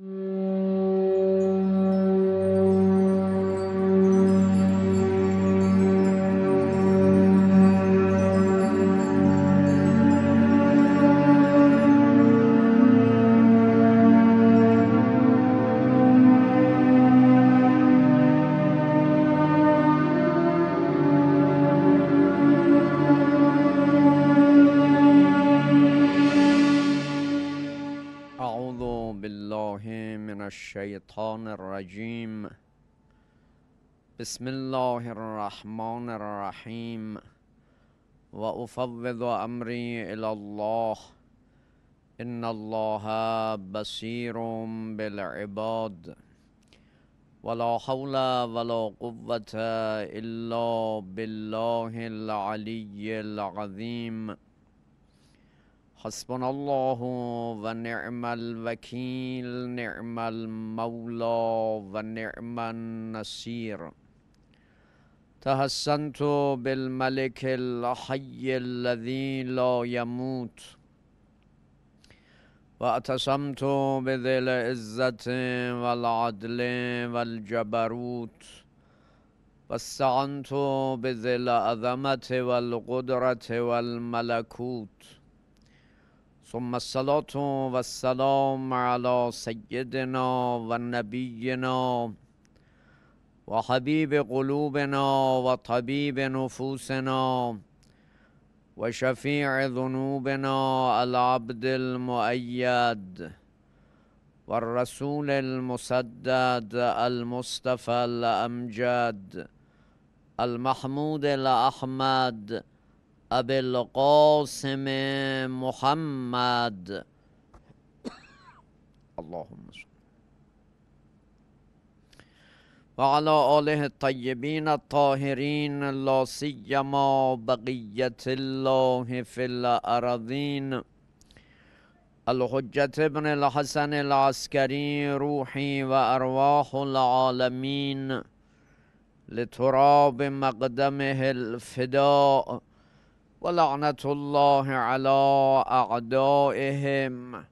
Mm. الشيطان الرجيم بسم الله الرحمن الرحيم وأفوض أمري إلى الله إن الله بصير بالعباد ولا حول ولا قوة إلا بالله العلي العظيم حسبنا الله ونعم الوكيل نعم المولى ونعم النصير تحسنت بالملك الحي الذي لا يموت واعتصمت بذي العزة والعدل والجبروت واستعنت بذي العظمة والقدرة والملكوت ثم الصلاة والسلام على سيدنا ونبينا وحبيب قلوبنا وطبيب نفوسنا وشفيع ذنوبنا العبد المؤيد والرسول المسدد المصطفى الأمجد المحمود الأحمد أبي القاسم محمد اللهم صل وعلى آله الطيبين الطاهرين لا سيما بقية الله في الأراضين الحجة ابن الحسن العسكري روحي وأرواح العالمين لتراب مقدمه الفداء ولعنة الله على أعدائهم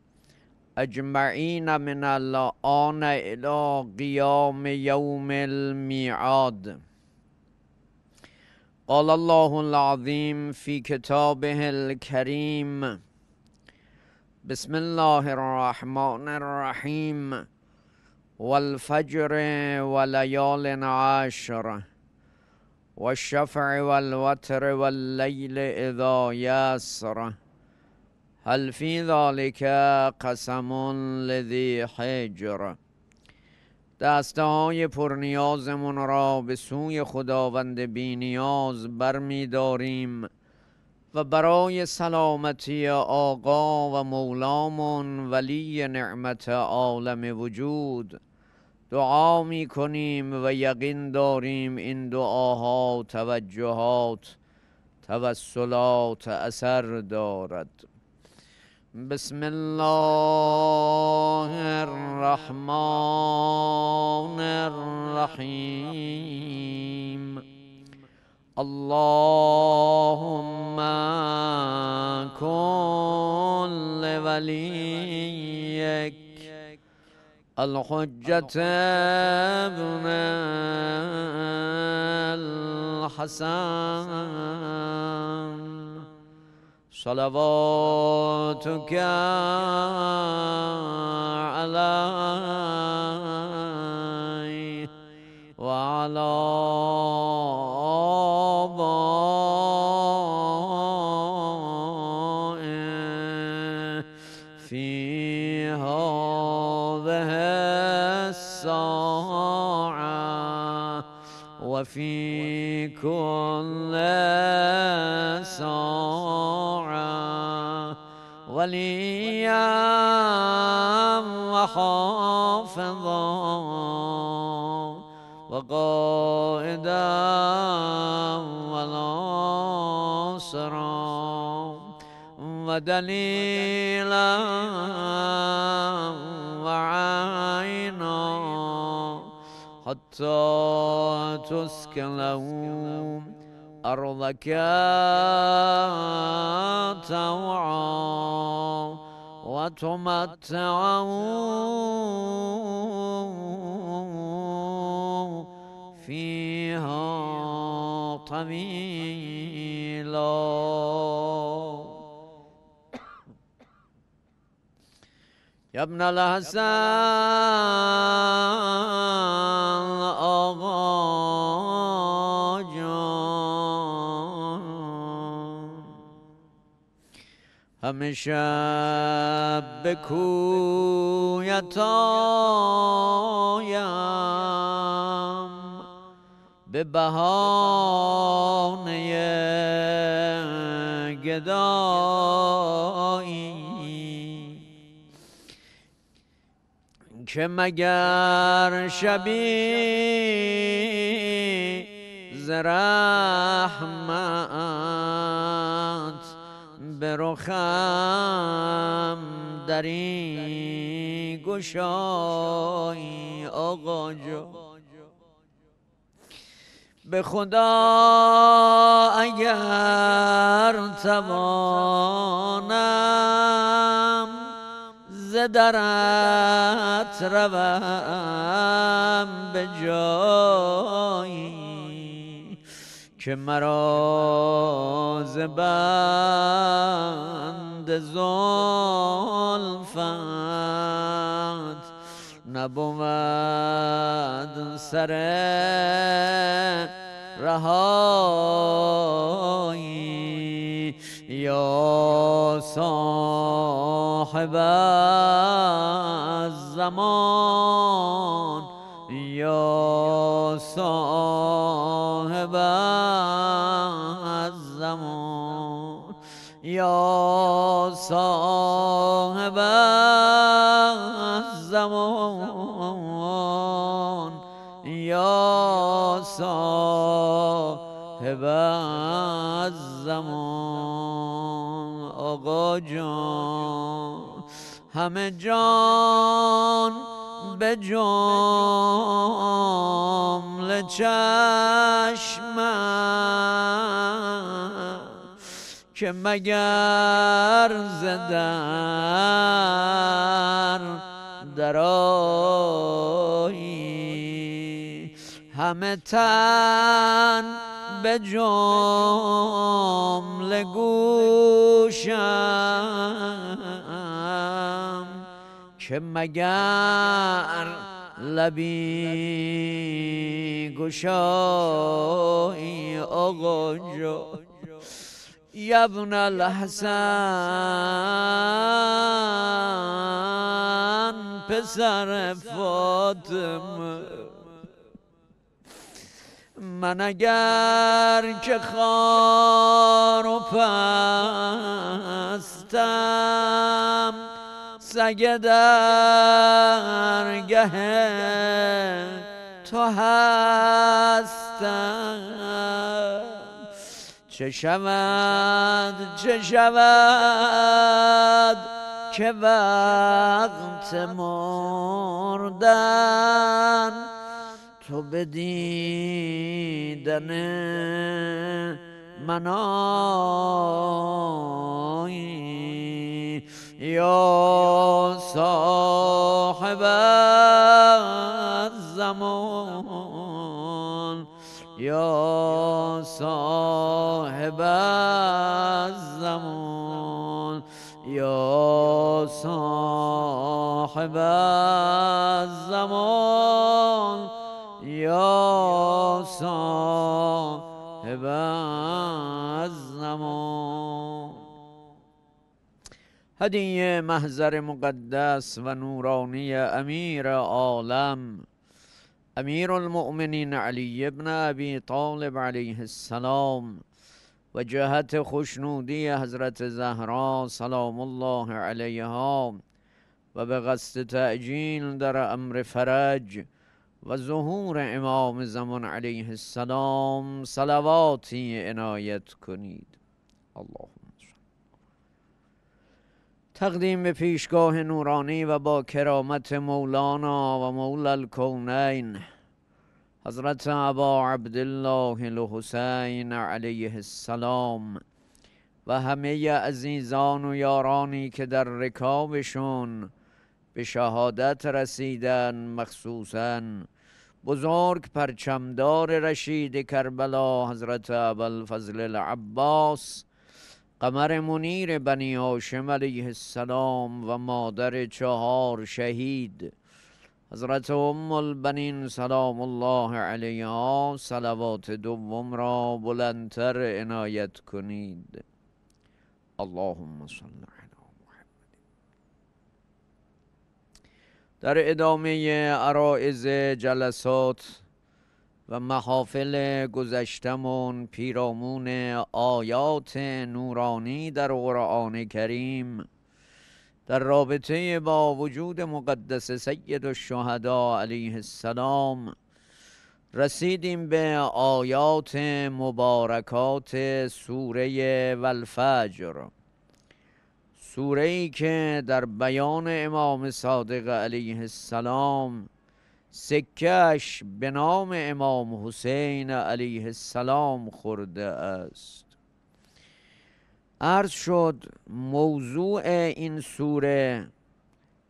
أجمعين من الآن إلى قيام يوم الميعاد قال الله العظيم في كتابه الكريم بسم الله الرحمن الرحيم والفجر وليال عشره والشفع والوتر والليل إذا يسر هل في ذلك قسم لذی حجر دسته های پرنیازمون را به سوی خداوند بینیاز برمیداریم و برای سلامتی آقا و مولامون ولی نعمت عالم وجود دعا می کنیم و یقین داریم این دعاها توجهات توسلات اثر دارد بسم الله الرحمن الرحیم اللهم کل ولی الحجة ابن الحسن صلواتك علي وعلى وفي كل ساعة وليا وحافظا وقائدا وناصرا ودليلا وعينا حتى تسكنوا أرضك طوعا وتمتعوا فيها طويلا يا ابن الحسن همه شب به کویت به بهانه گدایی که مگر شبی زرحمت به رخم در این گشای آقا جو به خدا اگر توانم ز درت روم به جای که مرا ز بند زلفت نبود سر رهایی یا صاحب زمان یا صاحب صاحب زمان یا صاحب زمان آقا جان همه جان به جمله چشمم که مگر زدن در همه تن به جمله گوشم که مگر لبی گشایی آقا یا ابن الحسن پسر فاطمه من اگر که خار و پستم سگ درگه تو هستم چه شود چه شود که وقت مردن تو به دیدن من یا صاحب الزمان یا صاحب الزمان یا صاحب الزمان یا صاحب الزمان هدیه محضر مقدس و نورانی امیر عالم امیر المؤمنین علی ابن ابی طالب علیه السلام و جهت خوشنودی حضرت زهرا سلام الله علیها و به قصد تعجیل در امر فرج و ظهور امام زمان علیه السلام صلواتی عنایت کنید تقدیم به پیشگاه نورانی و با کرامت مولانا و مولا الکونین حضرت عبا عبدالله الحسین علیه السلام و همه عزیزان و یارانی که در رکابشون به شهادت رسیدن مخصوصا بزرگ پرچمدار رشید کربلا حضرت الفضل العباس قمر منیر بنی هاشم علیه السلام و مادر چهار شهید حضرت ام البنین سلام الله علیها صلوات دوم را بلندتر عنایت کنید اللهم صل علی در ادامه عرائز جلسات و محافل گذشتمون پیرامون آیات نورانی در قرآن کریم در رابطه با وجود مقدس سید الشهدا علیه السلام رسیدیم به آیات مبارکات سوره والفجر سوره ای که در بیان امام صادق علیه السلام سکش به نام امام حسین علیه السلام خورده است عرض شد موضوع این سوره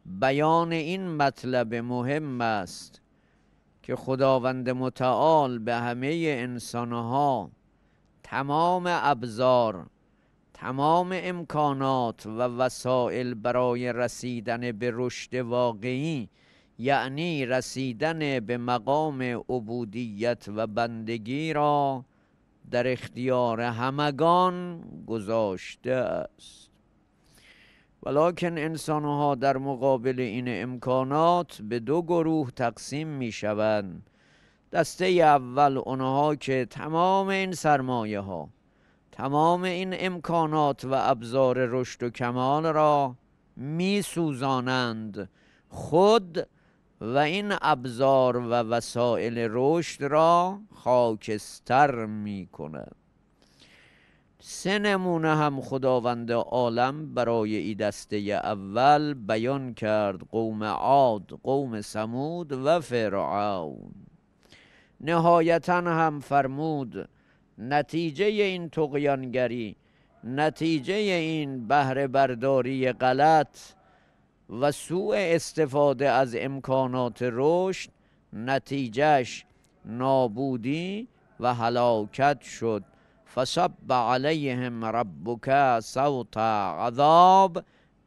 بیان این مطلب مهم است که خداوند متعال به همه انسانها تمام ابزار تمام امکانات و وسایل برای رسیدن به رشد واقعی یعنی رسیدن به مقام عبودیت و بندگی را در اختیار همگان گذاشته است ولیکن انسانها در مقابل این امکانات به دو گروه تقسیم می شوند دسته اول اونها که تمام این سرمایه ها تمام این امکانات و ابزار رشد و کمال را می سوزانند خود و این ابزار و وسایل رشد را خاکستر می کند سه نمونه هم خداوند عالم برای ای دسته اول بیان کرد قوم عاد قوم سمود و فرعون نهایتا هم فرمود نتیجه این تقیانگری نتیجه این بهره برداری غلط و سوء استفاده از امکانات رشد نتیجهش نابودی و هلاکت شد فصب علیهم ربک صوت عذاب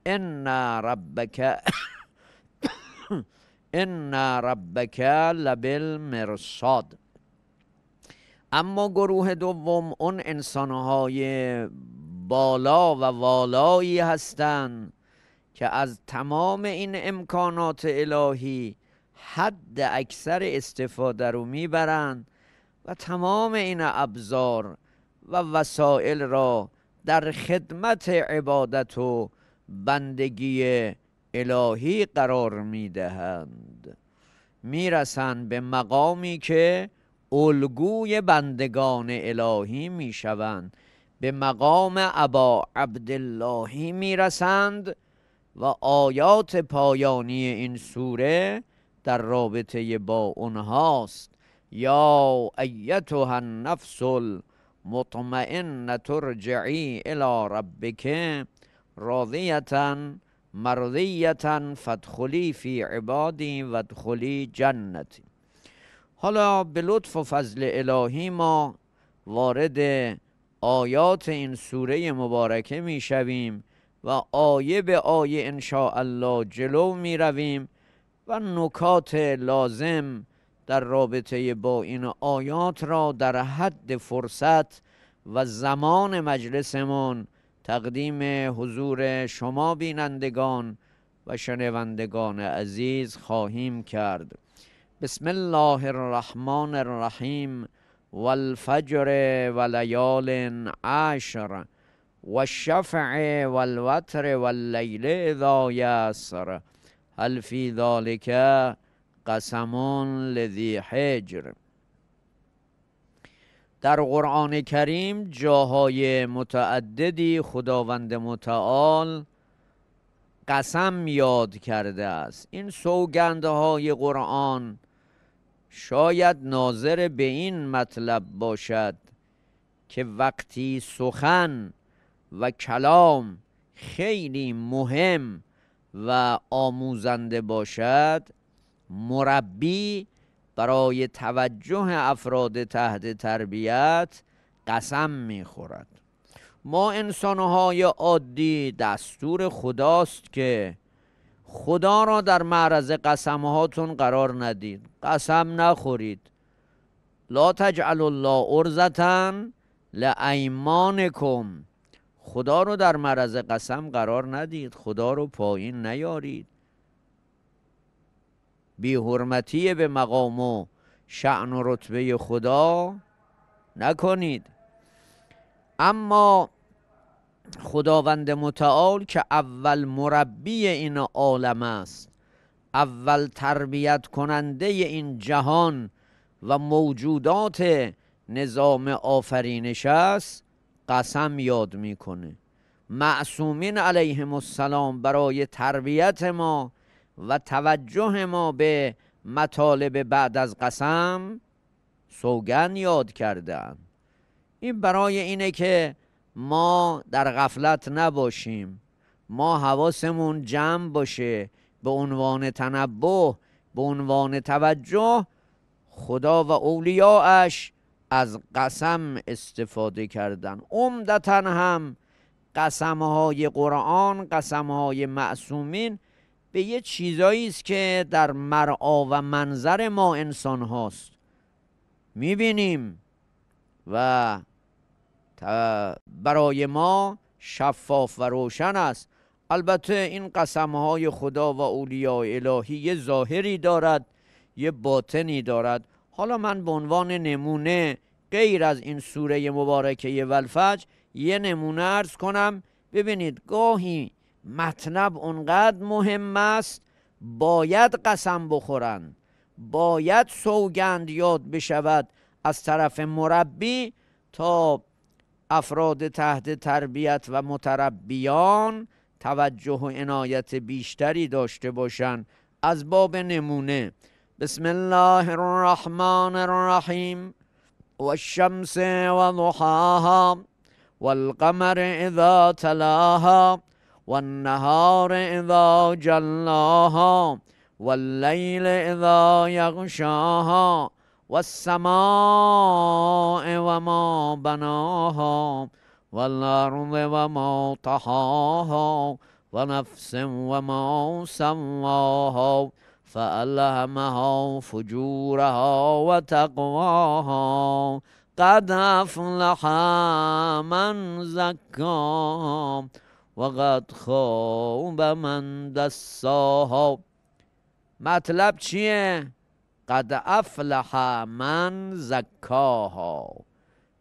ان ربک ان ربک لبالمرصاد اما گروه دوم اون انسانهای بالا و والایی هستند که از تمام این امکانات الهی حد اکثر استفاده رو میبرند و تمام این ابزار و وسایل را در خدمت عبادت و بندگی الهی قرار میدهند میرسند به مقامی که الگوی بندگان الهی میشوند به مقام ابا عبداللهی میرسند و آیات پایانی این سوره در رابطه با اونهاست یا ایتها النفس المطمئنه ترجعی الی ربک راضیتا مرضیتا فدخلی فی عبادی و ادخلی جنتی حالا به لطف و فضل الهی ما وارد آیات این سوره مبارکه می شویم و آیه به آیه انشاءالله جلو می رویم و نکات لازم در رابطه با این آیات را در حد فرصت و زمان مجلسمان تقدیم حضور شما بینندگان و شنوندگان عزیز خواهیم کرد بسم الله الرحمن الرحیم والفجر و لیال عشر والشفع والوتر واللیل اذا یسر هل فی ذلک قسم لذی حجر در قرآن کریم جاهای متعددی خداوند متعال قسم یاد کرده است این سوگندهای قرآن شاید ناظر به این مطلب باشد که وقتی سخن و کلام خیلی مهم و آموزنده باشد مربی برای توجه افراد تحت تربیت قسم میخورد ما انسانهای عادی دستور خداست که خدا را در معرض قسمهاتون قرار ندید قسم نخورید لا تجعل الله ارزتن کم خدا رو در مرز قسم قرار ندید خدا رو پایین نیارید بی حرمتی به مقام و شعن و رتبه خدا نکنید اما خداوند متعال که اول مربی این عالم است اول تربیت کننده این جهان و موجودات نظام آفرینش است قسم یاد میکنه معصومین علیهم السلام برای تربیت ما و توجه ما به مطالب بعد از قسم سوگن یاد کردن این برای اینه که ما در غفلت نباشیم ما حواسمون جمع باشه به عنوان تنبه به عنوان توجه خدا و اولیاءش از قسم استفاده کردن عمدتا هم قسمهای قرآن قسمهای معصومین به یه چیزایی است که در مرعا و منظر ما انسان هاست میبینیم و برای ما شفاف و روشن است البته این قسم های خدا و اولیاء الهی یه ظاهری دارد یه باطنی دارد حالا من به عنوان نمونه غیر از این سوره مبارکه ولفج یه نمونه ارز کنم ببینید گاهی مطلب اونقدر مهم است باید قسم بخورن باید سوگند یاد بشود از طرف مربی تا افراد تحت تربیت و متربیان توجه و عنایت بیشتری داشته باشند از باب نمونه بسم الله الرحمن الرحيم والشمس وضحاها والقمر إذا تلاها والنهار إذا جلاها والليل إذا يغشاها والسماء وما بناها والأرض وما طحاها ونفس وما سواها فألهمها فجورها وتقواها قد افلح من زكاها وقد خوب من دساها مطلب چیه؟ قد افلح من زکاها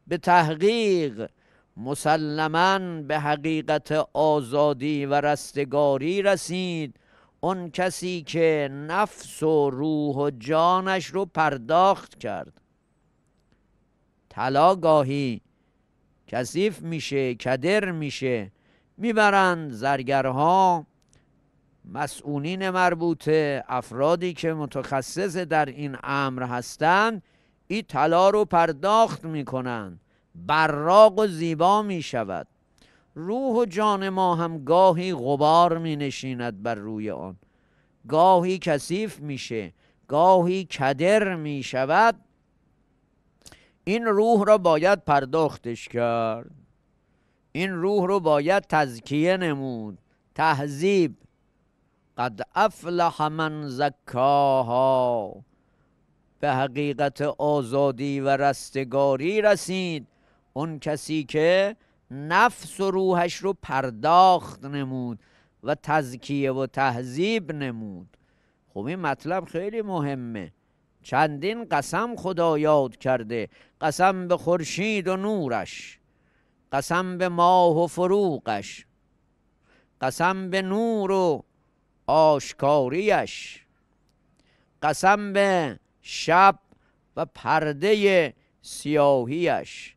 به تحقیق مسلما به حقیقت آزادی و رستگاری رسید اون کسی که نفس و روح و جانش رو پرداخت کرد طلا گاهی کثیف میشه کدر میشه میبرند زرگرها مسئولین مربوطه افرادی که متخصص در این امر هستند این طلا رو پرداخت میکنند براق و زیبا میشود روح و جان ما هم گاهی غبار می نشیند بر روی آن گاهی کثیف میشه گاهی کدر می شود این روح را باید پرداختش کرد این روح رو باید تزکیه نمود تهذیب قد افلح من زکاها به حقیقت آزادی و رستگاری رسید اون کسی که نفس و روحش رو پرداخت نمود و تزکیه و تهذیب نمود خب این مطلب خیلی مهمه چندین قسم خدا یاد کرده قسم به خورشید و نورش قسم به ماه و فروغش قسم به نور و آشکاریش قسم به شب و پرده سیاهیش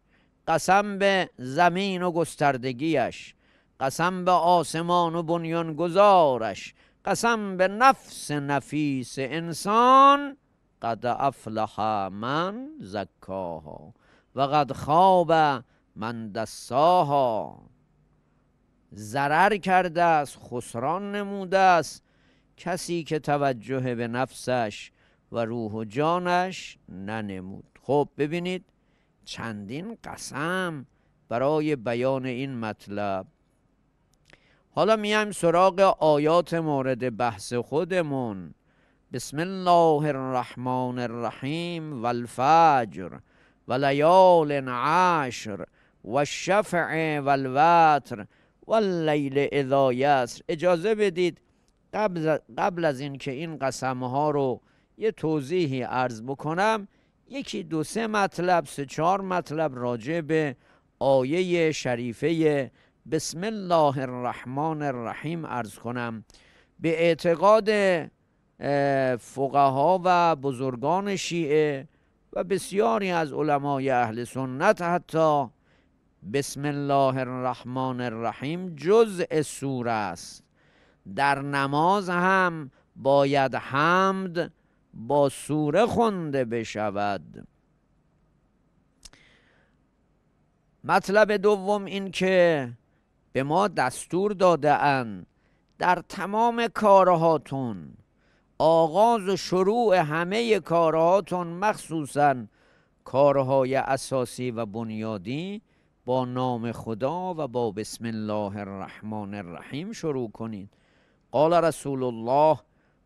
قسم به زمین و گستردگیش قسم به آسمان و گذارش قسم به نفس نفیس انسان قد افلح من زکاها و قد خواب من دساها ضرر کرده است خسران نموده است کسی که توجه به نفسش و روح و جانش ننمود خب ببینید چندین قسم برای بیان این مطلب حالا میایم سراغ آیات مورد بحث خودمون بسم الله الرحمن الرحیم والفجر لیال عشر والشفع والوتر واللیل اذا یسر اجازه بدید قبل, از از اینکه این قسم ها رو یه توضیحی عرض بکنم یکی دو سه مطلب سه چهار مطلب راجع به آیه شریفه بسم الله الرحمن الرحیم ارز کنم به اعتقاد فقها و بزرگان شیعه و بسیاری از علمای اهل سنت حتی بسم الله الرحمن الرحیم جزء سوره است در نماز هم باید حمد با سوره خونده بشود مطلب دوم این که به ما دستور داده در تمام کارهاتون آغاز و شروع همه کارهاتون مخصوصا کارهای اساسی و بنیادی با نام خدا و با بسم الله الرحمن الرحیم شروع کنید قال رسول الله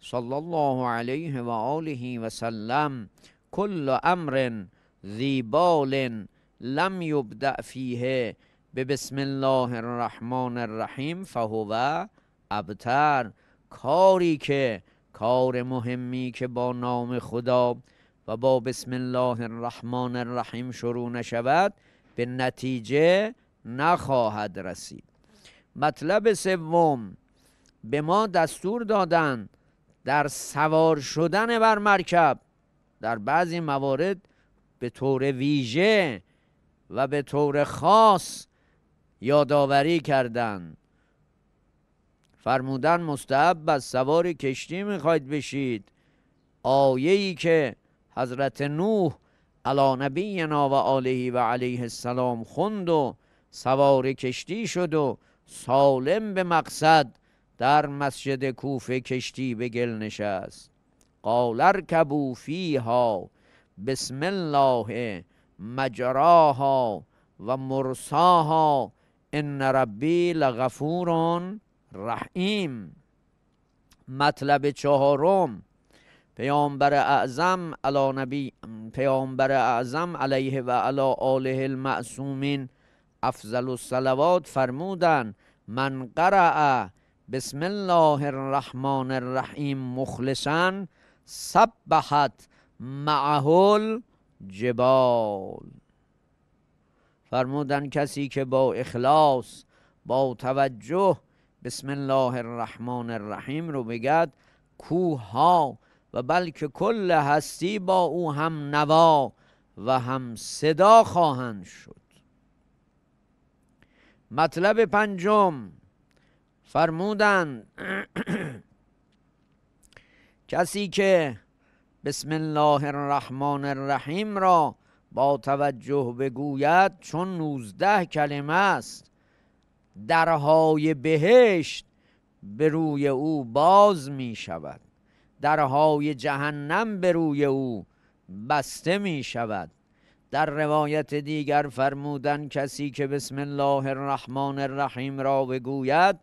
صلی الله علیه و آله و سلم کل امر ذیبال لم یبدع فیه به بسم الله الرحمن الرحیم فهو ابتر کاری که کار مهمی که با نام خدا و با بسم الله الرحمن الرحیم شروع نشود به نتیجه نخواهد رسید مطلب سوم به ما دستور دادند در سوار شدن بر مرکب در بعضی موارد به طور ویژه و به طور خاص یادآوری کردند فرمودن مستحب از سوار کشتی میخواید بشید آیه ای که حضرت نوح علا نبینا و آله و علیه السلام خوند و سوار کشتی شد و سالم به مقصد در مسجد کوفه کشتی به گل نشست قالر کبوفی فیها بسم الله مجراها و مرساها ان ربی لغفور رحیم مطلب چهارم پیامبر اعظم علی نبی پیامبر اعظم علیه و علی آله المعصومین افضل الصلوات فرمودند من قرأ بسم الله الرحمن الرحیم مخلصا سبحت معه جبال فرمودن کسی که با اخلاص با توجه بسم الله الرحمن الرحیم رو بگد کوه ها و بلکه کل هستی با او هم نوا و هم صدا خواهند شد مطلب پنجم فرمودند کسی که بسم الله الرحمن الرحیم را با توجه بگوید چون نوزده کلمه است درهای بهشت به روی او باز می شود درهای جهنم به روی او بسته می شود در روایت دیگر فرمودن کسی که بسم الله الرحمن الرحیم را بگوید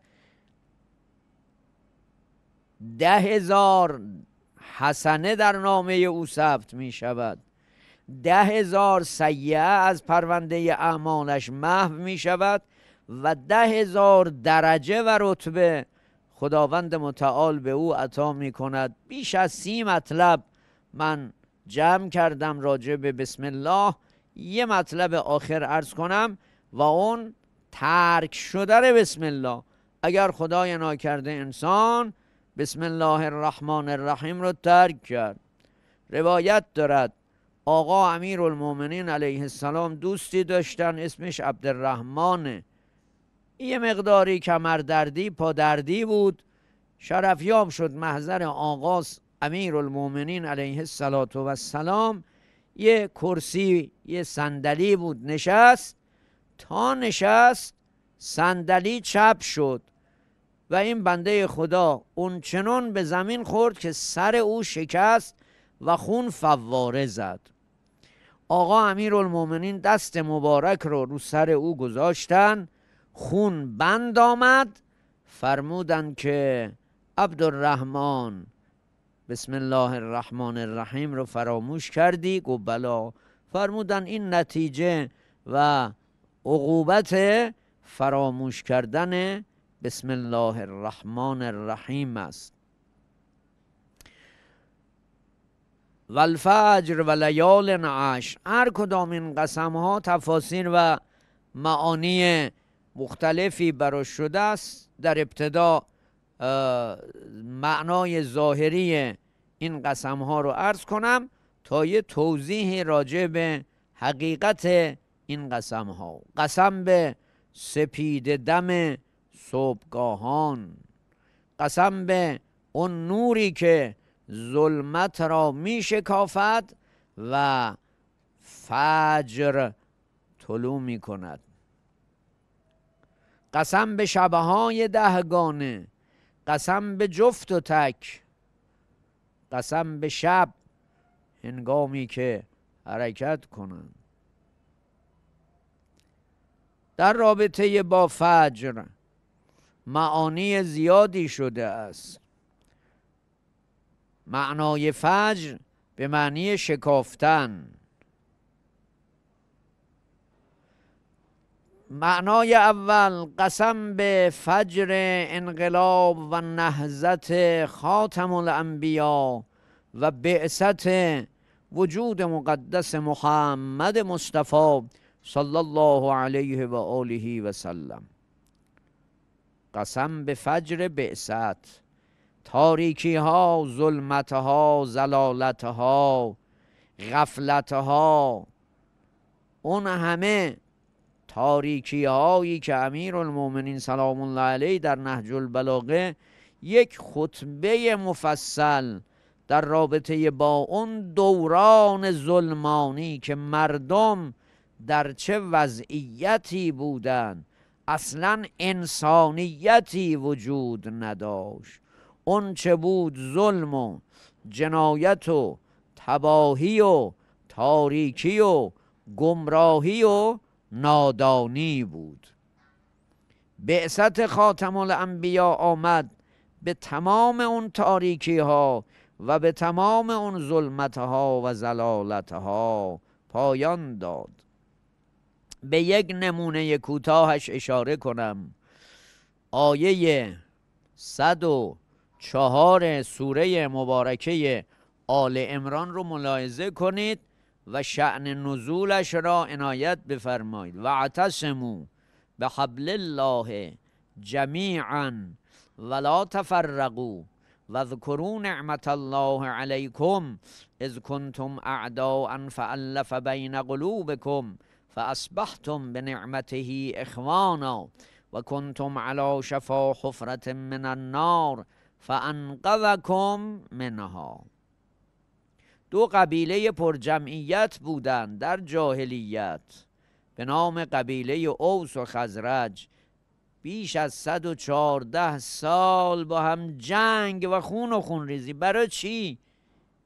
ده هزار حسنه در نامه او ثبت می شود ده هزار سیعه از پرونده اعمالش محو می شود و ده هزار درجه و رتبه خداوند متعال به او عطا می کند بیش از سی مطلب من جمع کردم راجع به بسم الله یه مطلب آخر عرض کنم و اون ترک شدن بسم الله اگر خدای ناکرده انسان بسم الله الرحمن الرحیم رو ترک کرد روایت دارد آقا امیر المومنین علیه السلام دوستی داشتن اسمش عبدالرحمنه یه مقداری کمردردی پادردی بود شرفیاب شد محضر آقا امیر المومنین علیه السلام یه کرسی یه صندلی بود نشست تا نشست صندلی چپ شد و این بنده خدا اون چنان به زمین خورد که سر او شکست و خون فواره زد آقا امیرالمؤمنین دست مبارک رو رو سر او گذاشتن خون بند آمد فرمودن که عبدالرحمن بسم الله الرحمن الرحیم رو فراموش کردی گو بلا فرمودن این نتیجه و عقوبت فراموش کردن بسم الله الرحمن الرحیم است و الفجر و لیال عشر هر کدام این قسم ها تفاسیر و معانی مختلفی براش شده است در ابتدا معنای ظاهری این قسم ها رو عرض کنم تا یه توضیح راجع به حقیقت این قسم ها قسم به سپید دم صبحگاهان قسم به اون نوری که ظلمت را می شکافد و فجر طلو می کند قسم به شبهای دهگانه قسم به جفت و تک قسم به شب هنگامی که حرکت کنند در رابطه با فجر معانی زیادی شده است معنای فجر به معنی شکافتن معنای اول قسم به فجر انقلاب و نهزت خاتم الانبیا و بعثت وجود مقدس محمد مصطفی صلی الله علیه و آله و سلم قسم به فجر بعثت تاریکی ها ظلمت ها زلالت ها غفلت ها اون همه تاریکی هایی که امیر المومنین سلام الله علیه در نهج البلاغه یک خطبه مفصل در رابطه با اون دوران ظلمانی که مردم در چه وضعیتی بودند اصلا انسانیتی وجود نداشت اون چه بود ظلم و جنایت و تباهی و تاریکی و گمراهی و نادانی بود بعثت خاتم الانبیا آمد به تمام اون تاریکی ها و به تمام اون ظلمت ها و زلالت ها پایان داد به یک نمونه کوتاهش اشاره کنم آیه 104 سوره مبارکه آل امران رو ملاحظه کنید و شعن نزولش را عنایت بفرمایید و عتسمو به حبل الله جمیعا ولا تفرقوا واذکروا نعمت الله علیکم اذ کنتم اعداء فالف بین قلوبکم نعمته بنعمته و وكنتم على شفا حفرة من النار فانقذكم منها دو قبیله پرجمعیت بودند در جاهلیت به نام قبیله اوس و خزرج بیش از 114 سال با هم جنگ و خون و خون ریزی برای چی؟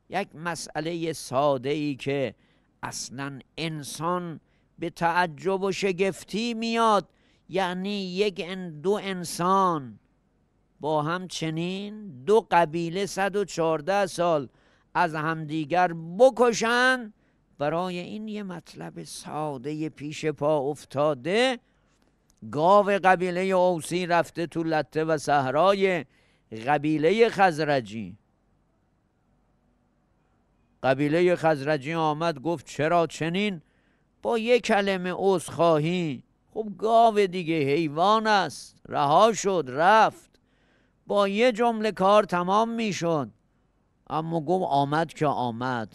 یک مسئله ساده ای که اصلا انسان به تعجب و شگفتی میاد یعنی یک دو انسان با هم چنین دو قبیله 114 سال از همدیگر بکشن برای این یه مطلب ساده پیش پا افتاده گاو قبیله اوسی رفته تو لته و صحرای قبیله خزرجی قبیله خزرجی آمد گفت چرا چنین با یک کلمه خواهی خب گاو دیگه حیوان است رها شد رفت با یه جمله کار تمام میشد اما گم آمد که آمد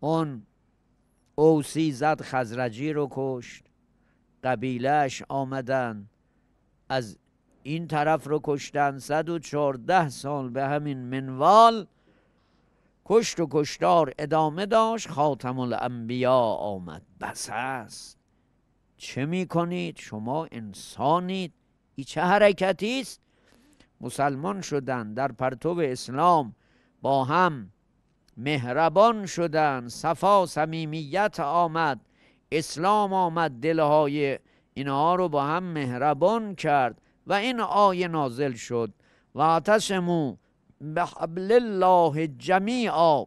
اون اوسی زد خزرجی رو کشت قبیلش آمدن از این طرف رو کشتن چهارده سال به همین منوال کشت و کشتار ادامه داشت خاتم الانبیا آمد بس است چه می کنید شما انسانید ای چه حرکتی است مسلمان شدن در پرتو اسلام با هم مهربان شدن صفا صمیمیت آمد اسلام آمد دلهای اینها رو با هم مهربان کرد و این آیه نازل شد و مو، به حبل الله جمیعا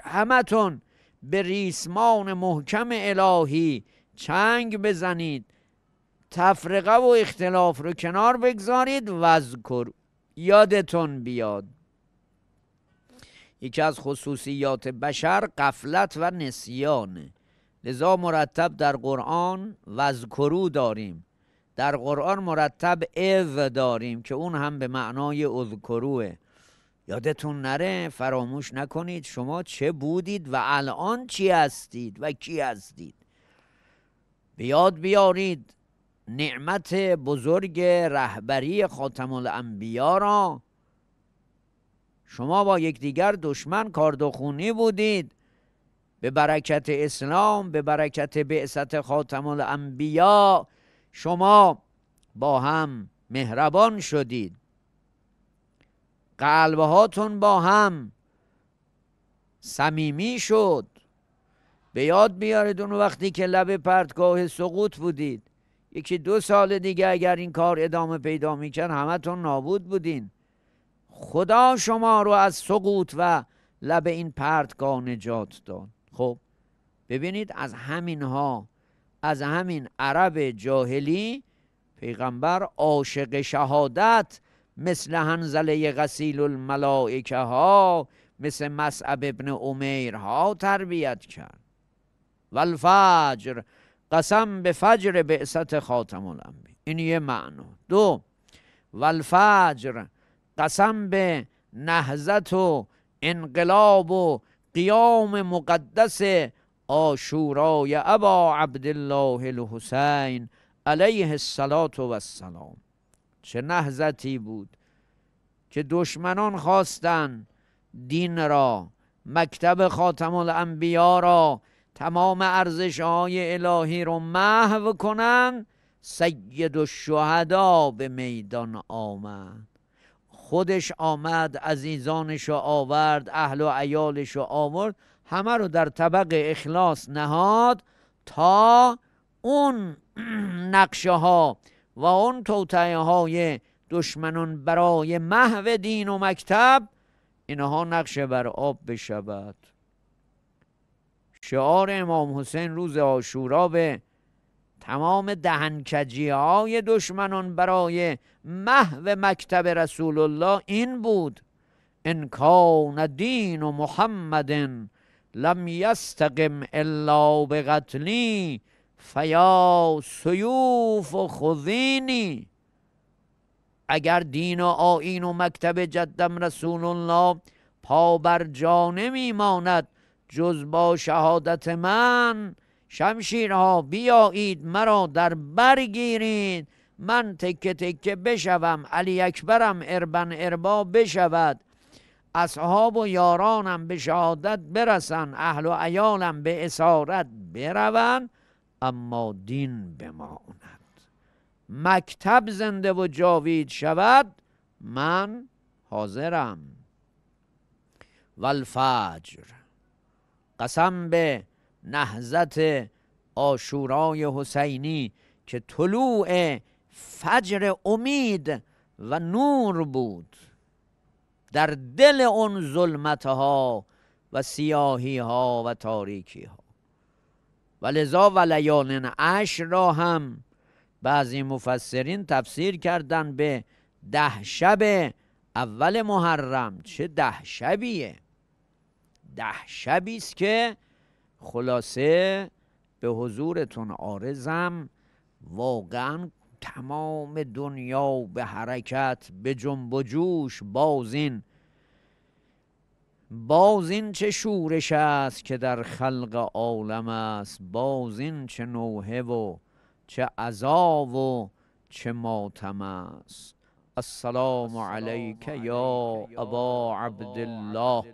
همتون به ریسمان محکم الهی چنگ بزنید تفرقه و اختلاف رو کنار بگذارید وذکر یادتون بیاد یکی از خصوصیات بشر قفلت و نسیان لذا مرتب در قرآن وذکرو داریم در قرآن مرتب اذ داریم که اون هم به معنای اذکروه یادتون نره فراموش نکنید شما چه بودید و الان چی هستید و کی هستید بیاد بیارید نعمت بزرگ رهبری خاتم الانبیا را شما با یکدیگر دشمن کاردخونی بودید به برکت اسلام به برکت بعثت خاتم الانبیا شما با هم مهربان شدید قلبه هاتون با هم صمیمی شد به یاد بیارید اون وقتی که لب پرتگاه سقوط بودید یکی دو سال دیگه اگر این کار ادامه پیدا میکرد همتون نابود بودین خدا شما رو از سقوط و لب این پرتگاه نجات داد خب ببینید از همین ها از همین عرب جاهلی پیغمبر عاشق شهادت مثل هنزله غسیل الملائکه ها مثل مسعب ابن عمیر ها تربیت کرد والفجر قسم به فجر بعثت خاتم الانبی این یه معنا دو والفجر قسم به نهزت و انقلاب و قیام مقدس آشورای ابا عبدالله الحسین علیه السلام و السلام چه نهزتی بود که دشمنان خواستن دین را مکتب خاتم الانبیا را تمام ارزش های الهی رو محو کنن سید شهدا به میدان آمد خودش آمد عزیزانش رو آورد اهل و عیالش رو آورد همه رو در طبق اخلاص نهاد تا اون نقشه ها و آن توتعه های دشمنان برای محو دین و مکتب اینها نقش بر آب بشود شعار امام حسین روز آشورا به تمام دهنکجی های دشمنان برای محو مکتب رسول الله این بود ان دین و محمد لم یستقم الا به فیا سیوف و خذینی اگر دین و آین و مکتب جدم رسول الله پا بر ماند جز با شهادت من شمشیرها بیایید مرا در برگیرید من تکه تکه بشوم علی اکبرم اربن اربا بشود اصحاب و یارانم به شهادت برسن اهل و ایالم به اسارت بروند اما دین بماند مکتب زنده و جاوید شود من حاضرم و قسم به نهزت آشورای حسینی که طلوع فجر امید و نور بود در دل اون ظلمت ها و سیاهی ها و تاریکی ها و لذا و اش را هم بعضی مفسرین تفسیر کردن به ده شب اول محرم چه ده شبیه ده شبی است که خلاصه به حضورتون آرزم واقعا تمام دنیا به حرکت به جنب و جوش بازین باز این چه شورش است که در خلق عالم است باز این چه نوحه و چه عذاب و چه ماتم است السلام علیک یا ابا عبدالله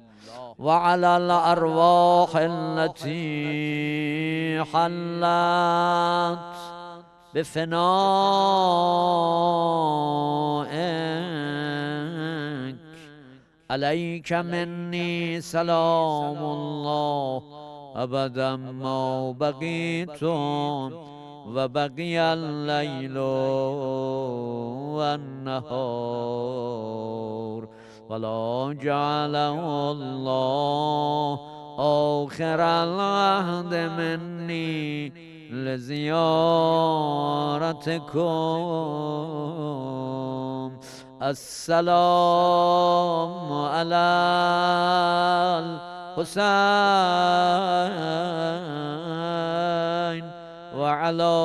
علی الأرواح التي حلت بفناء عليك مني سلام الله أبدا ما بقيت وبقي الليل والنهار ولا جعله الله آخر العهد مني لزيارتكم السلام على الحسين وعلى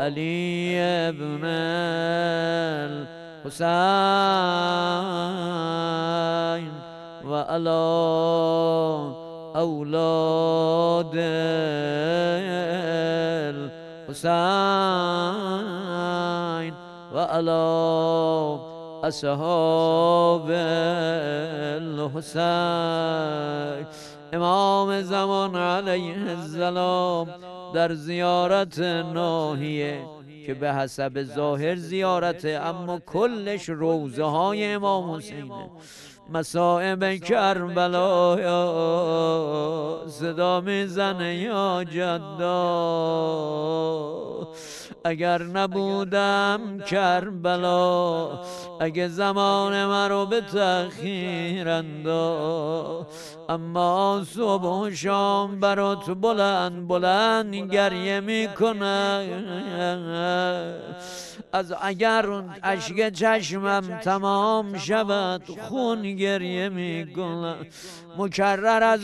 علي بن الحسين وعلى أولاد الحسين علی اصحاب الحسین امام زمان علیه السلام در زیارت ناحیه که به حسب ظاهر زیارته اما کلش روزه های امام حسینه مسائب کربلا یا صدا میزنه یا جدا اگر نبودم کربلا اگه زمان رو به تخیر اما صبح و شام برات بلند بلند گریه میکنه از اگر اشک چشمم تمام شود خون گریه میکنه مکرر از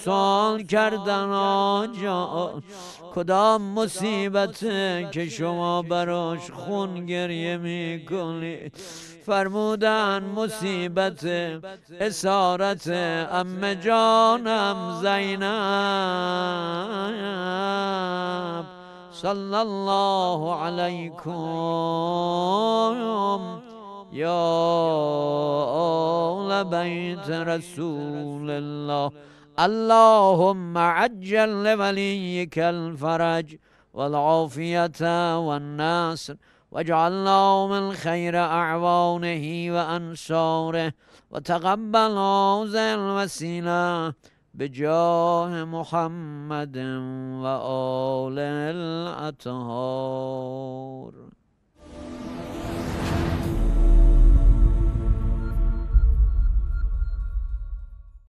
سوال کردن آنجا کدام مصیبت که شما براش خون گریه میکنید فرمودن مصیبت اسارت ام جانم زینب صلی الله علیکم يا آل بيت رسول الله اللهم عجل لوليك الفرج والعافية والنصر واجعل من خير أعوانه وأنصاره وتقبل هذه الوسيلة بجاه محمد وآل الأطهار